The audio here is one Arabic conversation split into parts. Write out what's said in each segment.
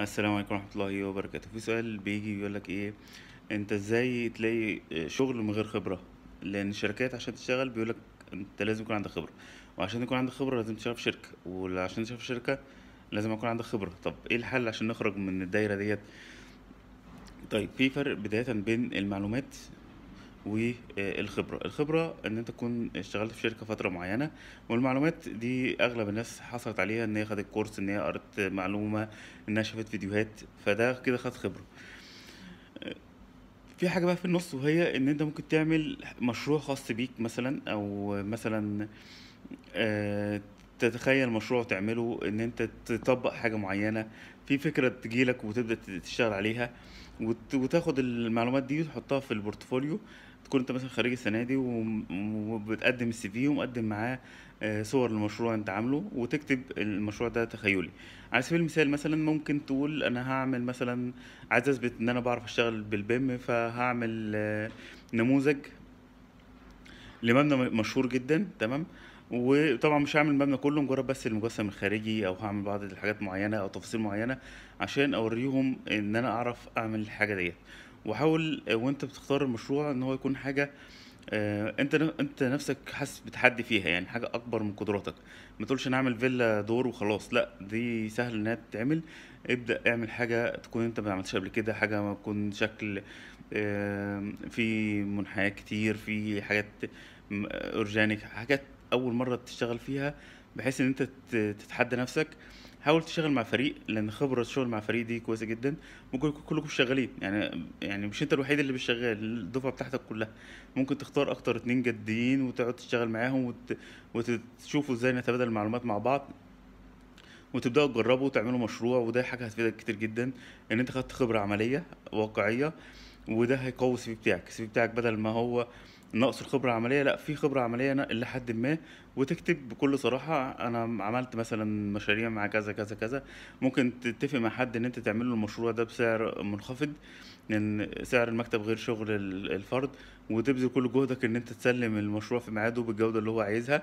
السلام عليكم ورحمه الله وبركاته في سؤال بيجي بيقول لك ايه انت ازاي تلاقي شغل من غير خبره لان الشركات عشان تشتغل بيقول لك انت لازم يكون عندك خبره وعشان يكون عندك خبره لازم تشتغل في شركه وعشان تشتغل في شركه لازم يكون عندك خبره طب ايه الحل عشان نخرج من الدايره ديت طيب في فرق بدايه بين المعلومات والخبرة آه، الخبرة ان انت تكون اشتغلت في شركة فترة معينة والمعلومات دي اغلب الناس حصلت عليها ان هي خدت كورس ان هي قرت معلومة انها شافت فيديوهات فده كده خد خبرة آه، في حاجة بقى في النص وهي ان انت ممكن تعمل مشروع خاص بيك مثلا او مثلا آه، تتخيل مشروع تعمله ان انت تطبق حاجة معينة في فكرة تجيلك وتبدأ تشتغل عليها وتاخد المعلومات دي وتحطها في البورتفوليو تكون انت مثلا خريج السنه دي وبتقدم السي في ومقدم معاه آه، صور لمشروع انت عامله وتكتب المشروع ده تخيلي على سبيل المثال مثلا ممكن تقول انا هعمل مثلا عايز اثبت ان انا بعرف اشتغل بالبيم فهعمل آه، نموذج لمبنى مشهور جدا تمام وطبعا مش هعمل المبنى كله مجرد بس المجسم الخارجي او هعمل بعض الحاجات معينه او تفاصيل معينه عشان اوريهم ان انا اعرف اعمل الحاجه ديت وحاول وانت بتختار المشروع ان هو يكون حاجه آه، انت انت نفسك حاسس بتحدي فيها يعني حاجه اكبر من قدراتك ما تقولش اعمل فيلا دور وخلاص لا دي سهل انها تتعمل ابدا اعمل حاجه تكون انت ما عملتش قبل كده حاجه ما تكون شكل آه، في منحنيات كتير في حاجات اورجانيك حاجات اول مره تشتغل فيها بحيث ان انت تتحدى نفسك حاول تشتغل مع فريق لان خبره الشغل مع فريق دي كويسه جدا ممكن يكون كلكم شغالين يعني يعني مش انت الوحيد اللي مش شغال الدفعه بتاعتك كلها ممكن تختار اكتر اتنين جادين وتقعد تشتغل معاهم وت... وتشوفوا ازاي نتبادل المعلومات مع بعض وتبداوا تجربوا وتعملوا مشروع وده حاجه هتفيدك كتير جدا ان انت خدت خبره عمليه واقعيه وده هيقوي السي بتاعك السي بتاعك بدل ما هو نقص الخبره العمليه لا في خبره عمليه الى حد ما وتكتب بكل صراحه انا عملت مثلا مشاريع مع كذا كذا كذا ممكن تتفق مع حد ان انت تعمل له المشروع ده بسعر منخفض لان سعر المكتب غير شغل الفرد وتبذل كل جهدك ان انت تسلم المشروع في ميعاده بالجوده اللي هو عايزها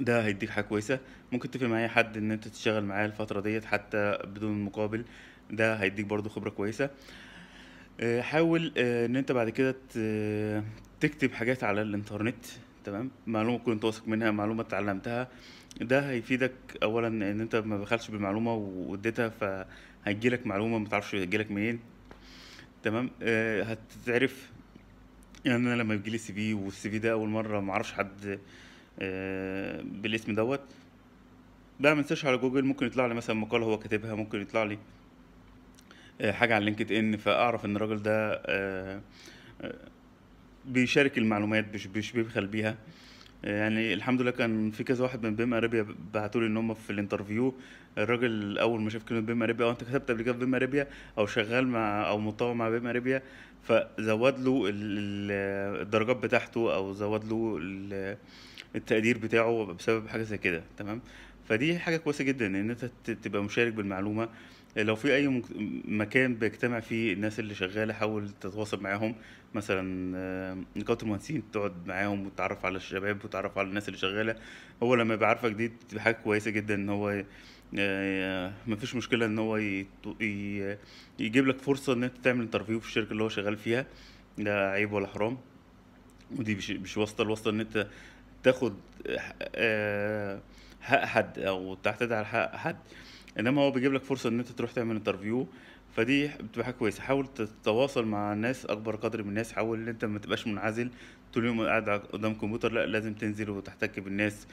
ده هيديك حاجه كويسه ممكن تتفق مع اي حد ان انت تشتغل معاه الفتره ديت حتى بدون مقابل ده هيديك برضو خبره كويسه آه، حاول آه، ان انت بعد كده تكتب حاجات على الانترنت تمام معلومه كنت واثق منها معلومه اتعلمتها ده هيفيدك اولا ان انت ما بخلش بالمعلومه واديتها فهتجيلك معلومه ما تعرفش هتجيلك منين تمام أه هتتعرف يعني انا لما بيجيلي سي في والسي في ده اول مره ما اعرفش حد آه، بالاسم دوت بعمل سيرش على جوجل ممكن يطلع لي مثلا مقاله هو كاتبها ممكن يطلع لي آه، حاجه على لينكد ان فاعرف ان الراجل ده آه، آه، بيشارك المعلومات مش بيبخل بيها يعني الحمد لله كان في كذا واحد من بيم اريبيا بعتوا لي ان هم في الانترفيو الراجل اول ما شاف كلمه بيم اريبيا او انت كتبت قبل كده في بيم اريبيا او شغال مع او متطوع مع بيم اريبيا فزود له الدرجات بتاعته او زود له التقدير بتاعه بسبب حاجه زي كده تمام فدي حاجه كويسه جدا ان انت تبقى مشارك بالمعلومه لو في اي مكان بيجتمع فيه الناس اللي شغاله حاول تتواصل معاهم مثلا آه، نقاط المهندسين تقعد معاهم وتتعرف على الشباب وتتعرف على الناس اللي شغاله هو لما يبقى عارفك دي بتبقى حاجه كويسه جدا ان هو آه، مفيش مشكله ان هو يجيب لك فرصه ان انت تعمل انترفيو في الشركه اللي هو شغال فيها لا عيب ولا حرام ودي مش واسطه الواسطه ان انت تاخد آه، حق حد او تعتدي على حق حد انما هو بيجيب لك فرصه ان انت تروح تعمل انترفيو فدي بتبقى حاجه كويسه حاول تتواصل مع الناس اكبر قدر من الناس حاول ان انت ما تبقاش منعزل طول اليوم قاعد قدام كمبيوتر لا لازم تنزل وتحتك بالناس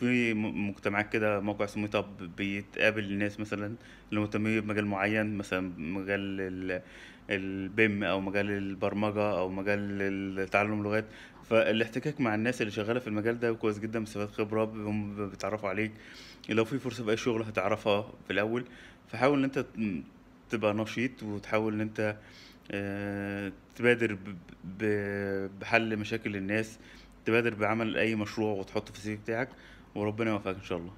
في مجتمعات كده موقع اسمه تاب بيتقابل الناس مثلا اللي مهتمين بمجال معين مثلا مجال البيم او مجال البرمجه او مجال تعلم اللغات فالاحتكاك مع الناس اللي شغاله في المجال ده كويس جدا بسبب خبره هم بيتعرفوا عليك لو في فرصه باي شغل هتعرفها في الاول فحاول ان انت تبقى نشيط وتحاول ان انت آه، تبادر بحل مشاكل الناس تبادر بعمل اي مشروع وتحطه في السي بتاعك وربنا يوفقك ان شاء الله